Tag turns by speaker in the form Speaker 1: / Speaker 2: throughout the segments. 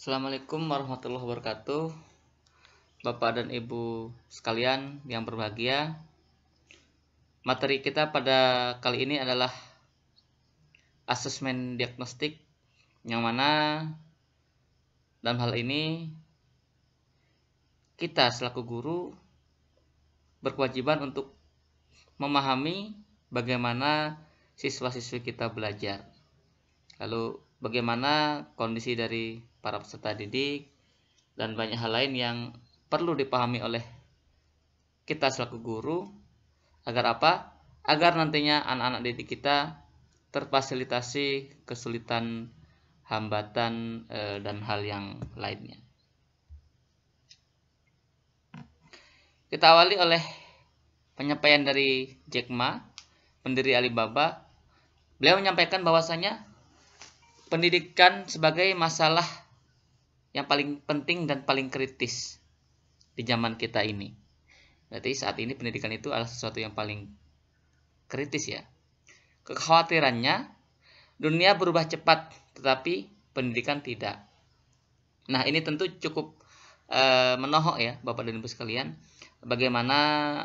Speaker 1: Assalamualaikum warahmatullahi wabarakatuh Bapak dan Ibu sekalian yang berbahagia Materi kita pada kali ini adalah Asesmen diagnostik Yang mana dalam hal ini Kita selaku guru berkewajiban untuk memahami bagaimana siswa-siswi kita belajar Lalu bagaimana kondisi dari para peserta didik dan banyak hal lain yang perlu dipahami oleh kita selaku guru agar apa? Agar nantinya anak-anak didik kita terfasilitasi kesulitan, hambatan eh, dan hal yang lainnya. Kita awali oleh penyampaian dari Jack Ma, pendiri Alibaba. Beliau menyampaikan bahwasanya pendidikan sebagai masalah yang paling penting dan paling kritis di zaman kita ini. Berarti saat ini pendidikan itu adalah sesuatu yang paling kritis ya. Kekhawatirannya, dunia berubah cepat, tetapi pendidikan tidak. Nah, ini tentu cukup e, menohok ya, Bapak dan Ibu sekalian, bagaimana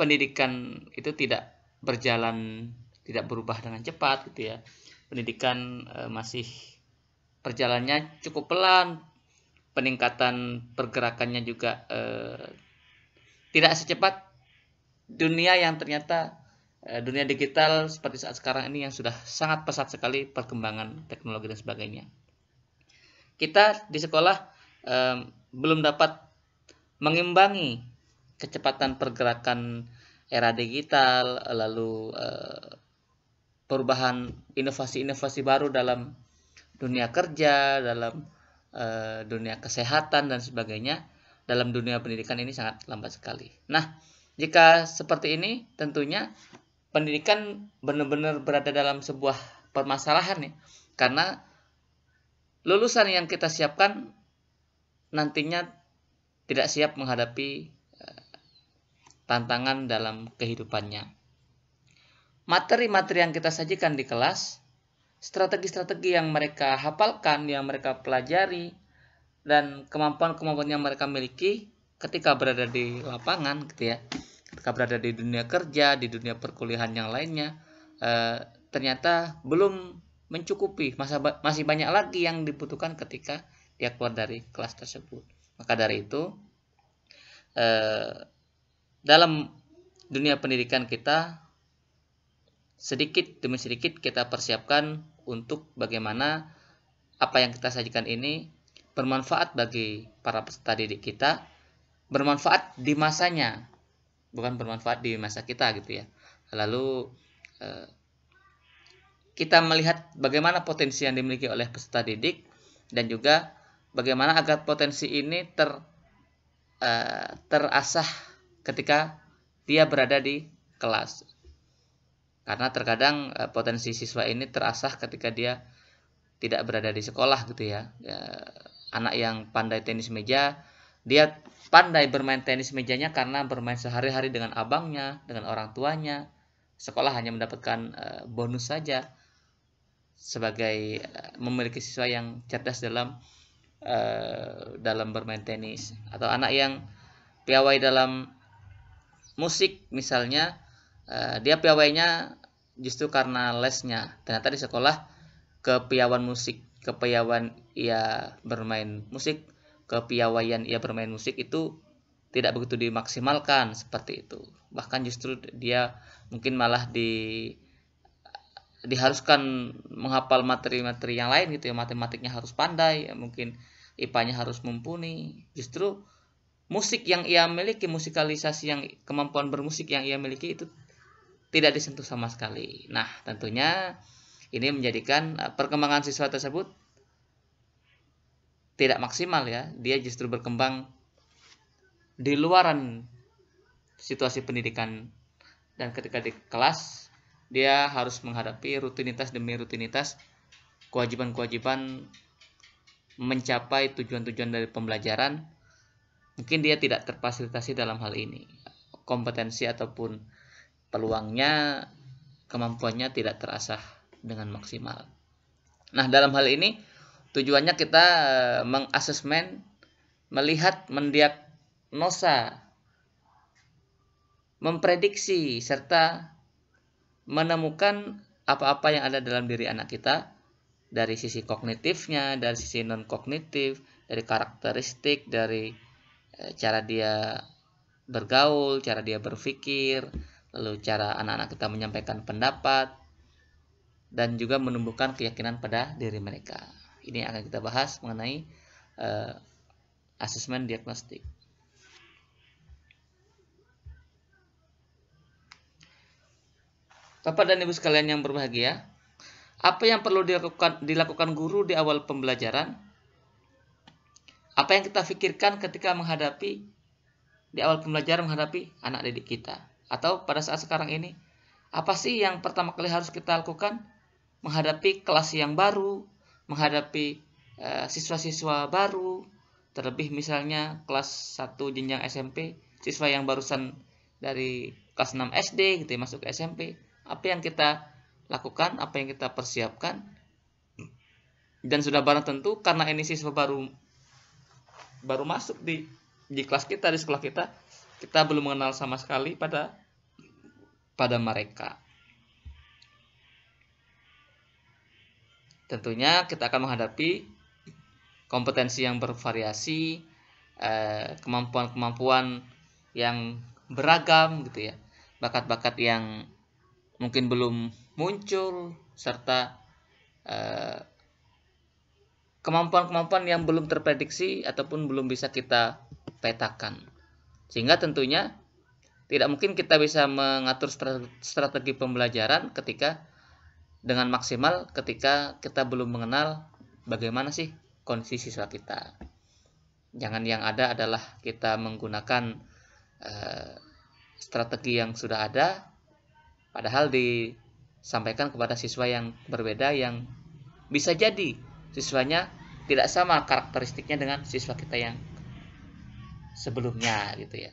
Speaker 1: pendidikan itu tidak berjalan, tidak berubah dengan cepat gitu ya pendidikan eh, masih perjalannya cukup pelan, peningkatan pergerakannya juga eh, tidak secepat dunia yang ternyata eh, dunia digital seperti saat sekarang ini yang sudah sangat pesat sekali perkembangan teknologi dan sebagainya. Kita di sekolah belum dapat mengimbangi kecepatan pergerakan era digital lalu perubahan inovasi-inovasi baru dalam dunia kerja, dalam e, dunia kesehatan dan sebagainya dalam dunia pendidikan ini sangat lambat sekali. Nah, jika seperti ini tentunya pendidikan benar-benar berada dalam sebuah permasalahan nih karena lulusan yang kita siapkan nantinya tidak siap menghadapi eh, tantangan dalam kehidupannya materi-materi yang kita sajikan di kelas, strategi-strategi yang mereka hafalkan, yang mereka pelajari, dan kemampuan-kemampuan yang mereka miliki ketika berada di lapangan gitu ya. Ketika berada di dunia kerja, di dunia perkuliahan yang lainnya, e, ternyata belum mencukupi, masih banyak lagi yang dibutuhkan ketika dia keluar dari kelas tersebut. Maka dari itu, e, dalam dunia pendidikan kita sedikit demi sedikit kita persiapkan untuk bagaimana apa yang kita sajikan ini bermanfaat bagi para peserta didik kita, bermanfaat di masanya, bukan bermanfaat di masa kita gitu ya. Lalu eh, kita melihat bagaimana potensi yang dimiliki oleh peserta didik dan juga bagaimana agar potensi ini ter eh, terasah ketika dia berada di kelas karena terkadang e, potensi siswa ini terasah ketika dia tidak berada di sekolah gitu ya. e, anak yang pandai tenis meja dia pandai bermain tenis mejanya karena bermain sehari-hari dengan abangnya dengan orang tuanya sekolah hanya mendapatkan e, bonus saja sebagai e, memiliki siswa yang cerdas dalam e, dalam bermain tenis atau anak yang piawai dalam musik misalnya Eh, dia piawainya justru karena lesnya ternyata di sekolah kepiawan musik kepiawan ia bermain musik kepiawaian ia bermain musik itu tidak begitu dimaksimalkan seperti itu bahkan justru dia mungkin malah di diharuskan menghafal materi-materi yang lain gitu ya matematiknya harus pandai ya mungkin ipanya harus mumpuni justru musik yang ia miliki musikalisasi yang kemampuan bermusik yang ia miliki itu tidak disentuh sama sekali. Nah, tentunya ini menjadikan eh, perkembangan siswa tersebut tidak maksimal ya. Dia justru berkembang di luaran situasi pendidikan dan ketika di kelas dia harus menghadapi rutinitas demi rutinitas kewajiban-kewajiban mencapai tujuan-tujuan dari pembelajaran mungkin dia tidak terfasilitasi dalam hal ini kompetensi ataupun peluangnya kemampuannya tidak terasah dengan maksimal. Nah, dalam hal ini tujuannya kita eh, mengasesmen, melihat, mendiagnosa, memprediksi serta menemukan apa-apa yang ada dalam diri anak kita dari sisi kognitifnya, dari sisi non kognitif, dari karakteristik, dari eh, cara dia bergaul, cara dia berpikir, lalu cara anak-anak kita menyampaikan pendapat, dan juga menumbuhkan keyakinan pada diri mereka. Ini yang akan kita bahas mengenai uh, asesmen diagnostik. Bapak dan Ibu sekalian yang berbahagia, apa yang perlu dilakukan, dilakukan guru di awal pembelajaran? Apa yang kita pikirkan ketika menghadapi di awal pembelajaran menghadapi anak didik kita? atau pada saat sekarang ini apa sih yang pertama kali harus kita lakukan menghadapi kelas yang baru, menghadapi eh, siswa-siswa e, baru, terlebih misalnya kelas 1 jenjang SMP, siswa yang barusan dari kelas 6 SD gitu ya, masuk ke SMP, apa yang kita lakukan, apa yang kita persiapkan. Dan sudah barang tentu karena ini siswa baru baru masuk di di kelas kita di sekolah kita, kita belum mengenal sama sekali pada pada mereka. Tentunya kita akan menghadapi kompetensi yang bervariasi, eh, kemampuan-kemampuan yang beragam gitu ya, bakat-bakat yang mungkin belum muncul serta eh, kemampuan-kemampuan yang belum terprediksi ataupun belum bisa kita petakan. Sehingga tentunya tidak mungkin kita bisa mengatur strategi pembelajaran ketika dengan maksimal ketika kita belum mengenal bagaimana sih kondisi siswa kita. Jangan yang ada adalah kita menggunakan eh, strategi yang sudah ada, padahal disampaikan kepada siswa yang berbeda yang bisa jadi siswanya tidak sama karakteristiknya dengan siswa kita yang sebelumnya gitu ya.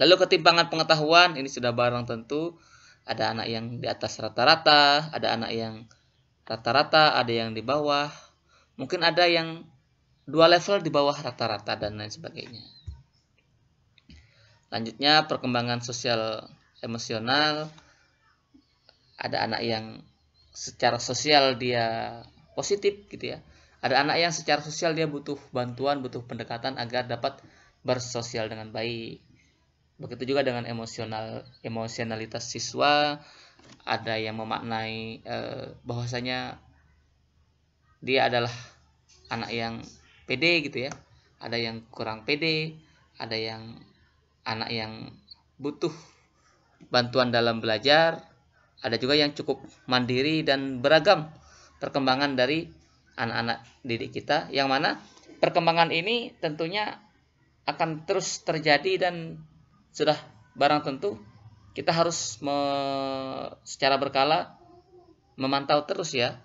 Speaker 1: Lalu ketimpangan pengetahuan ini sudah barang tentu ada anak yang di atas rata-rata, ada anak yang rata-rata, ada yang di bawah. Mungkin ada yang dua level di bawah rata-rata dan lain sebagainya. Lanjutnya perkembangan sosial emosional ada anak yang secara sosial dia positif gitu ya. Ada anak yang secara sosial dia butuh bantuan, butuh pendekatan agar dapat bersosial dengan baik Begitu juga dengan emosional emosionalitas siswa, ada yang memaknai eh, bahwasanya dia adalah anak yang pede gitu ya. Ada yang kurang pede, ada yang anak yang butuh bantuan dalam belajar, ada juga yang cukup mandiri dan beragam perkembangan dari anak-anak didik kita yang mana perkembangan ini tentunya akan terus terjadi dan sudah barang tentu kita harus me, secara berkala memantau terus ya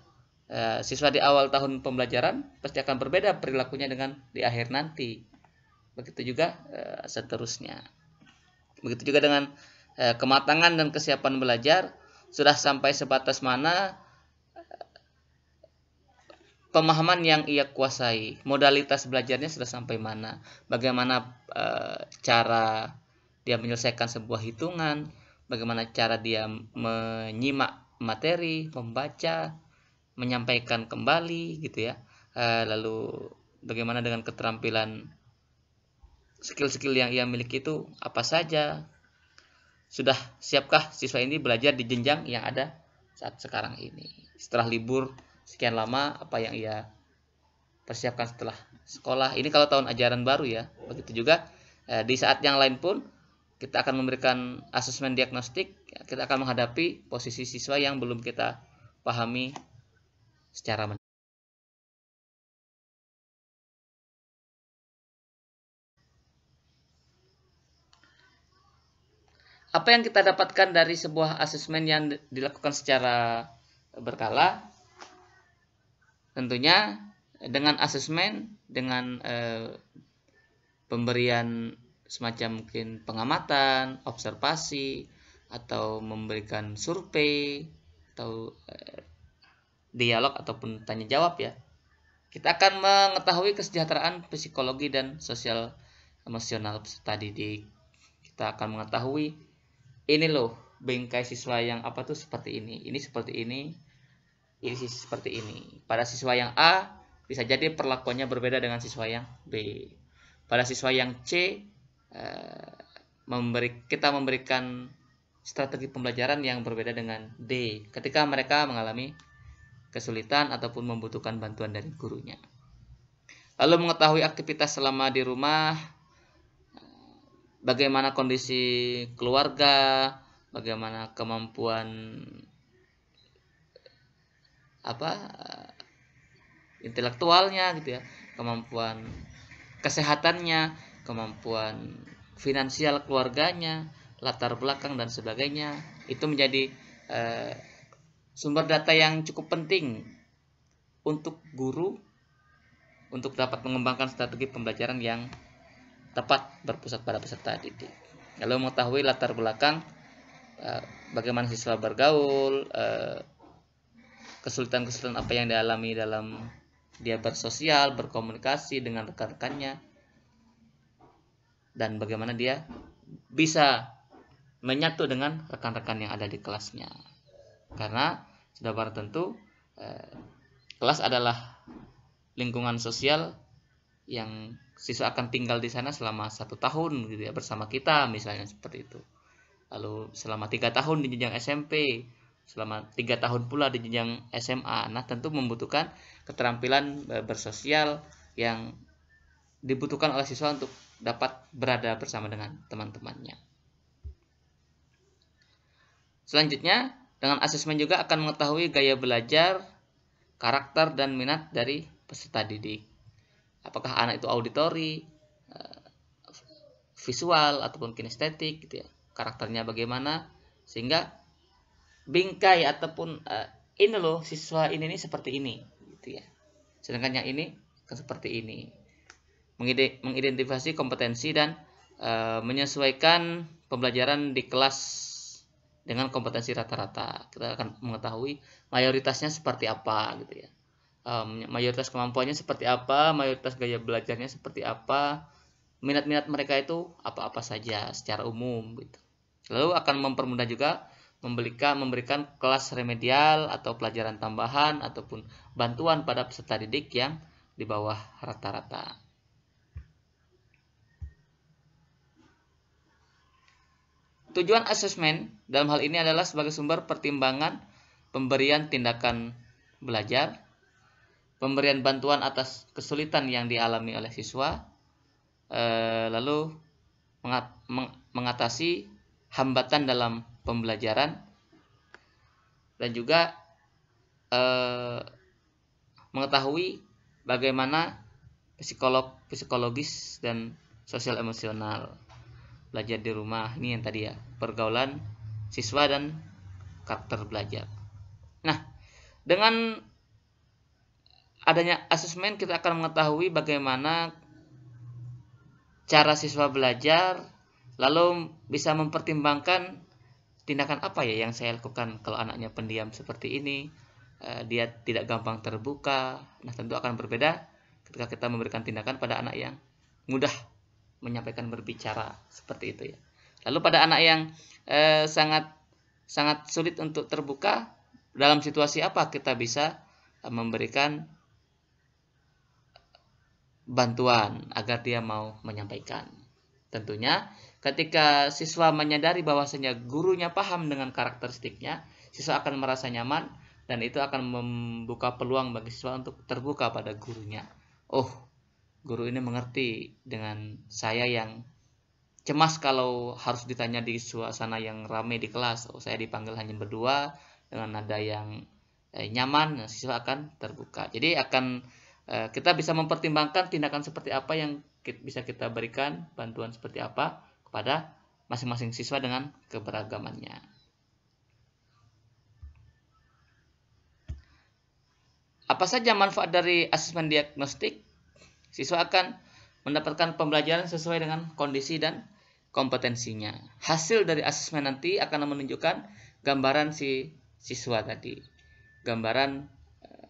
Speaker 1: e, siswa di awal tahun pembelajaran pasti akan berbeda perilakunya dengan di akhir nanti begitu juga e, seterusnya begitu juga dengan e, kematangan dan kesiapan belajar sudah sampai sebatas mana e, pemahaman yang ia kuasai modalitas belajarnya sudah sampai mana bagaimana e, cara dia menyelesaikan sebuah hitungan, bagaimana cara dia menyimak materi, membaca, menyampaikan kembali gitu ya. Eh, lalu bagaimana dengan keterampilan skill-skill yang ia miliki itu apa saja? Sudah siapkah siswa ini belajar di jenjang yang ada saat sekarang ini? Setelah libur sekian lama apa yang ia persiapkan setelah sekolah? Ini kalau tahun ajaran baru ya. Begitu juga eh, di saat yang lain pun kita akan memberikan asesmen diagnostik, ya, kita akan menghadapi posisi siswa yang belum kita pahami secara mendalam. Apa yang kita dapatkan dari sebuah asesmen yang dilakukan secara berkala? Tentunya dengan asesmen, dengan eh, pemberian semacam mungkin pengamatan, observasi, atau memberikan survei, atau eh, dialog ataupun tanya jawab ya. Kita akan mengetahui kesejahteraan psikologi dan sosial emosional peserta didik. Kita akan mengetahui ini loh bingkai siswa yang apa tuh seperti ini, ini seperti ini, ini seperti ini. Pada siswa yang A bisa jadi perlakuannya berbeda dengan siswa yang B. Pada siswa yang C Eh, memberi kita memberikan strategi pembelajaran yang berbeda dengan D ketika mereka mengalami kesulitan ataupun membutuhkan bantuan dari gurunya. Lalu mengetahui aktivitas selama di rumah, bagaimana kondisi keluarga, bagaimana kemampuan apa intelektualnya gitu ya, kemampuan kesehatannya kemampuan finansial keluarganya, latar belakang dan sebagainya. Itu menjadi eh, sumber data yang cukup penting untuk guru untuk dapat mengembangkan strategi pembelajaran yang tepat berpusat pada peserta didik. Lalu mengetahui latar belakang eh, bagaimana siswa bergaul, eh, kesulitan-kesulitan apa yang dialami dalam dia bersosial, berkomunikasi dengan rekan-rekannya, dan bagaimana dia bisa menyatu dengan rekan-rekan yang ada di kelasnya. Karena sudah barang tentu eh, kelas adalah lingkungan sosial yang siswa akan tinggal di sana selama satu tahun gitu ya bersama kita misalnya seperti itu. Lalu selama tiga tahun di jenjang SMP, selama tiga tahun pula di jenjang SMA. Nah tentu membutuhkan keterampilan eh, bersosial yang dibutuhkan oleh siswa untuk dapat berada bersama dengan teman-temannya. Selanjutnya, dengan asesmen juga akan mengetahui gaya belajar, karakter, dan minat dari peserta didik. Apakah anak itu auditori, eh, visual, ataupun kinestetik, gitu ya. karakternya bagaimana, sehingga bingkai ataupun uh, ini loh siswa ini nih seperti ini gitu ya sedangkan yang ini seperti ini mengidentifikasi kompetensi dan e, menyesuaikan pembelajaran di kelas dengan kompetensi rata-rata. Kita akan mengetahui mayoritasnya seperti apa gitu ya. E, mayoritas kemampuannya seperti apa, mayoritas gaya belajarnya seperti apa, minat-minat mereka itu apa-apa saja secara umum gitu. Lalu akan mempermudah juga memberikan memberikan kelas remedial atau pelajaran tambahan ataupun bantuan pada peserta didik yang di bawah rata-rata. Tujuan asesmen dalam hal ini adalah sebagai sumber pertimbangan pemberian tindakan belajar, pemberian bantuan atas kesulitan yang dialami oleh siswa, eh, lalu mengatasi hambatan dalam pembelajaran, dan juga eh, mengetahui bagaimana psikolog, psikologis dan sosial emosional belajar di rumah ini yang tadi ya pergaulan siswa dan karakter belajar nah dengan adanya asesmen kita akan mengetahui bagaimana cara siswa belajar lalu bisa mempertimbangkan tindakan apa ya yang saya lakukan kalau anaknya pendiam seperti ini eh, dia tidak gampang terbuka nah tentu akan berbeda ketika kita memberikan tindakan pada anak yang mudah menyampaikan berbicara seperti itu ya. Lalu pada anak yang eh, sangat sangat sulit untuk terbuka dalam situasi apa kita bisa eh, memberikan bantuan agar dia mau menyampaikan. Tentunya ketika siswa menyadari bahwasanya gurunya paham dengan karakteristiknya, siswa akan merasa nyaman dan itu akan membuka peluang bagi siswa untuk terbuka pada gurunya. Oh, guru ini mengerti dengan saya yang cemas kalau harus ditanya di suasana yang ramai di kelas. Oh, saya dipanggil hanya berdua dengan nada yang eh, nyaman, ya, siswa akan terbuka. Jadi akan eh, kita bisa mempertimbangkan tindakan seperti apa yang kita, bisa kita berikan, bantuan seperti apa kepada masing-masing siswa dengan keberagamannya. Apa saja manfaat dari asesmen diagnostik? Siswa akan mendapatkan pembelajaran sesuai dengan kondisi dan kompetensinya. Hasil dari asesmen nanti akan menunjukkan gambaran si siswa tadi. Gambaran eh,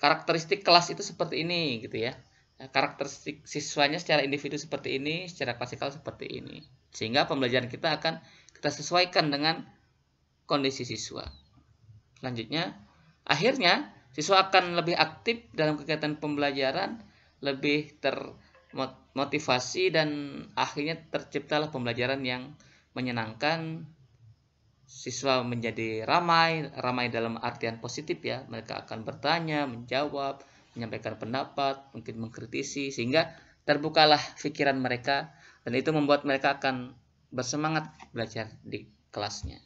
Speaker 1: karakteristik kelas itu seperti ini gitu ya. Karakteristik siswanya secara individu seperti ini, secara klasikal seperti ini. Sehingga pembelajaran kita akan kita sesuaikan dengan kondisi siswa. Selanjutnya, akhirnya Siswa akan lebih aktif dalam kegiatan pembelajaran, lebih termotivasi dan akhirnya terciptalah pembelajaran yang menyenangkan. Siswa menjadi ramai, ramai dalam artian positif ya. Mereka akan bertanya, menjawab, menyampaikan pendapat, mungkin mengkritisi sehingga terbukalah pikiran mereka dan itu membuat mereka akan bersemangat belajar di kelasnya.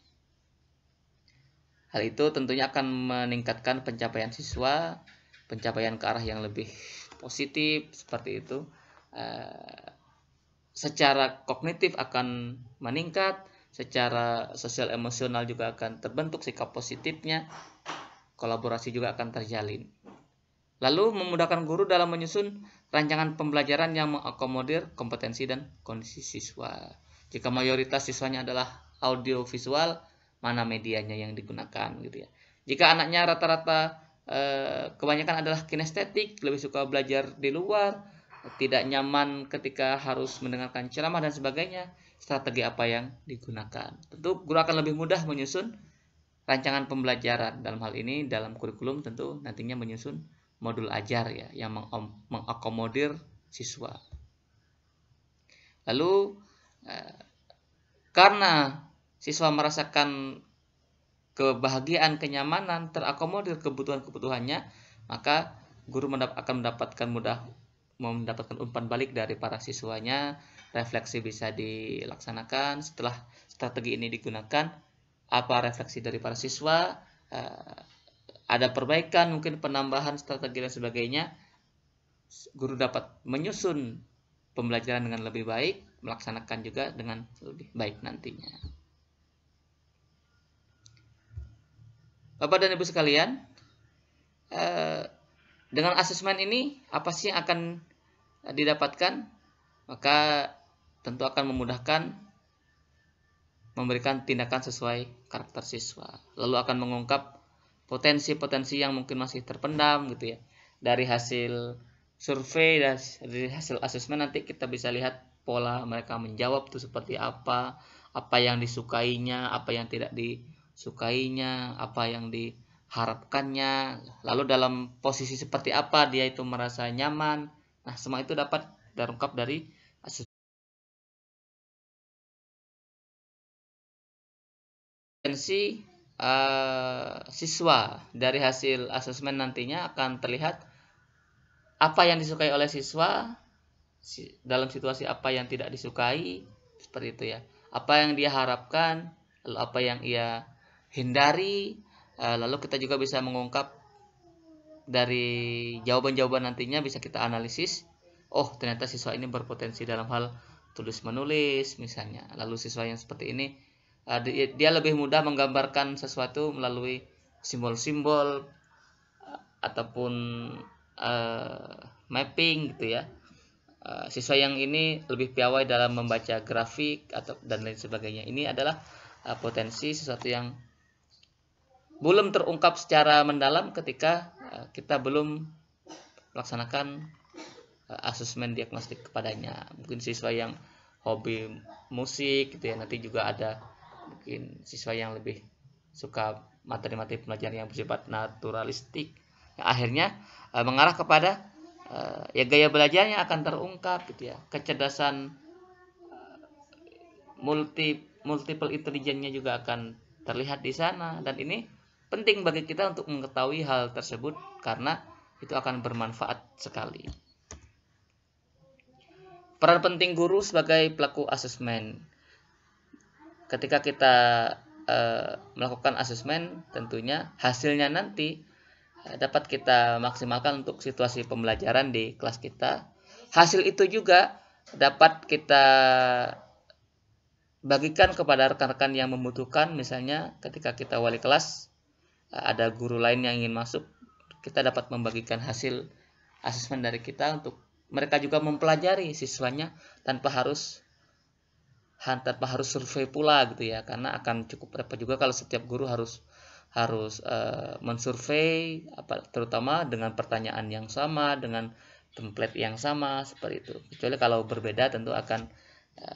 Speaker 1: Hal itu tentunya akan meningkatkan pencapaian siswa, pencapaian ke arah yang lebih positif seperti itu. E, secara kognitif akan meningkat, secara sosial emosional juga akan terbentuk sikap positifnya, kolaborasi juga akan terjalin. Lalu memudahkan guru dalam menyusun rancangan pembelajaran yang mengakomodir kompetensi dan kondisi siswa. Jika mayoritas siswanya adalah audiovisual, mana medianya yang digunakan gitu ya. Jika anaknya rata-rata e, kebanyakan adalah kinestetik, lebih suka belajar di luar, tidak nyaman ketika harus mendengarkan ceramah dan sebagainya, strategi apa yang digunakan. Tentu guru akan lebih mudah menyusun rancangan pembelajaran dalam hal ini dalam kurikulum tentu nantinya menyusun modul ajar ya yang mengakomodir siswa. Lalu e, karena siswa merasakan kebahagiaan, kenyamanan, terakomodir kebutuhan-kebutuhannya, maka guru akan mendapatkan mudah mendapatkan umpan balik dari para siswanya, refleksi bisa dilaksanakan setelah strategi ini digunakan, apa refleksi dari para siswa, eh, ada perbaikan, mungkin penambahan strategi dan sebagainya, guru dapat menyusun pembelajaran dengan lebih baik, melaksanakan juga dengan lebih baik nantinya. Bapak dan Ibu sekalian, eh, dengan asesmen ini apa sih yang akan eh, didapatkan? Maka tentu akan memudahkan memberikan tindakan sesuai karakter siswa. Lalu akan mengungkap potensi-potensi yang mungkin masih terpendam gitu ya. Dari hasil survei dan dari hasil asesmen nanti kita bisa lihat pola mereka menjawab tuh seperti apa, apa yang disukainya, apa yang tidak di sukainya, apa yang diharapkannya, lalu dalam posisi seperti apa dia itu merasa nyaman. Nah, semua itu dapat terungkap dari asesmen uh, eh, siswa dari hasil asesmen nantinya akan terlihat apa yang disukai oleh siswa dalam situasi apa yang tidak disukai seperti itu ya apa yang dia harapkan lalu apa yang ia hindari eh, lalu kita juga bisa mengungkap dari jawaban-jawaban nantinya bisa kita analisis oh ternyata siswa ini berpotensi dalam hal tulis menulis misalnya lalu siswa yang seperti ini eh, dia lebih mudah menggambarkan sesuatu melalui simbol-simbol eh, ataupun uh, mapping gitu ya uh, siswa yang ini lebih piawai dalam membaca grafik atau dan lain sebagainya ini adalah uh, potensi sesuatu yang belum terungkap secara mendalam ketika eh, kita belum melaksanakan eh, asesmen diagnostik kepadanya. Mungkin siswa yang hobi musik gitu ya, nanti juga ada mungkin siswa yang lebih suka materi-materi pelajaran yang bersifat naturalistik. Yang nah, akhirnya eh, mengarah kepada ya gaya belajarnya akan terungkap gitu ya. Kecerdasan multi multiple intelligence-nya juga akan terlihat di sana dan ini penting bagi kita untuk mengetahui hal tersebut karena itu akan bermanfaat sekali. Peran penting guru sebagai pelaku asesmen. Ketika kita e, melakukan asesmen, tentunya hasilnya nanti eh, dapat kita maksimalkan untuk situasi pembelajaran di kelas kita. Hasil itu juga dapat kita bagikan kepada rekan-rekan yang membutuhkan misalnya ketika kita wali kelas ada guru lain yang ingin masuk, kita dapat membagikan hasil asesmen dari kita untuk mereka juga mempelajari siswanya tanpa harus tanpa harus survei pula gitu ya karena akan cukup repot juga kalau setiap guru harus harus e, mensurvei apa terutama dengan pertanyaan yang sama dengan template yang sama seperti itu kecuali kalau berbeda tentu akan e,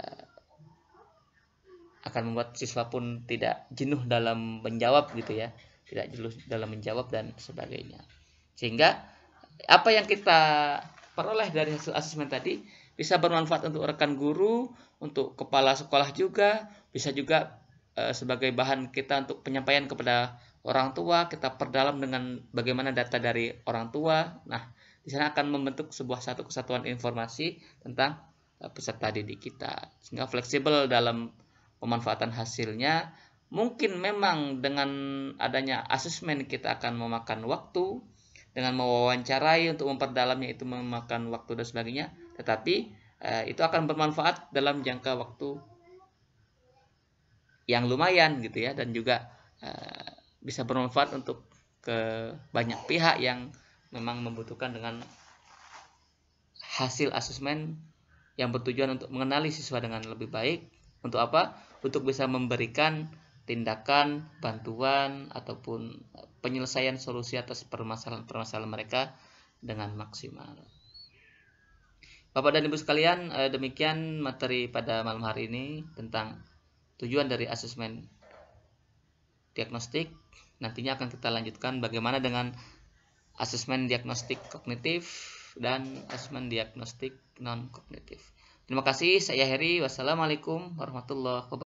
Speaker 1: akan membuat siswa pun tidak jenuh dalam menjawab gitu ya tidak jelas dalam menjawab dan sebagainya. Sehingga apa yang kita peroleh dari hasil asesmen tadi bisa bermanfaat untuk rekan guru, untuk kepala sekolah juga, bisa juga e, sebagai bahan kita untuk penyampaian kepada orang tua, kita perdalam dengan bagaimana data dari orang tua. Nah, di sana akan membentuk sebuah satu kesatuan informasi tentang eh, peserta didik kita sehingga fleksibel dalam pemanfaatan hasilnya mungkin memang dengan adanya asesmen kita akan memakan waktu dengan mewawancarai untuk memperdalamnya itu memakan waktu dan sebagainya tetapi eh, itu akan bermanfaat dalam jangka waktu yang lumayan gitu ya dan juga eh, bisa bermanfaat untuk ke banyak pihak yang memang membutuhkan dengan hasil asesmen yang bertujuan untuk mengenali siswa dengan lebih baik untuk apa untuk bisa memberikan tindakan, bantuan, ataupun penyelesaian solusi atas permasalahan-permasalahan mereka dengan maksimal. Bapak dan Ibu sekalian, eh, demikian materi pada malam hari ini tentang tujuan dari asesmen diagnostik. Nantinya akan kita lanjutkan bagaimana dengan asesmen diagnostik kognitif dan asesmen diagnostik non kognitif. Terima kasih, saya Heri. Wassalamualaikum warahmatullahi wabarakatuh.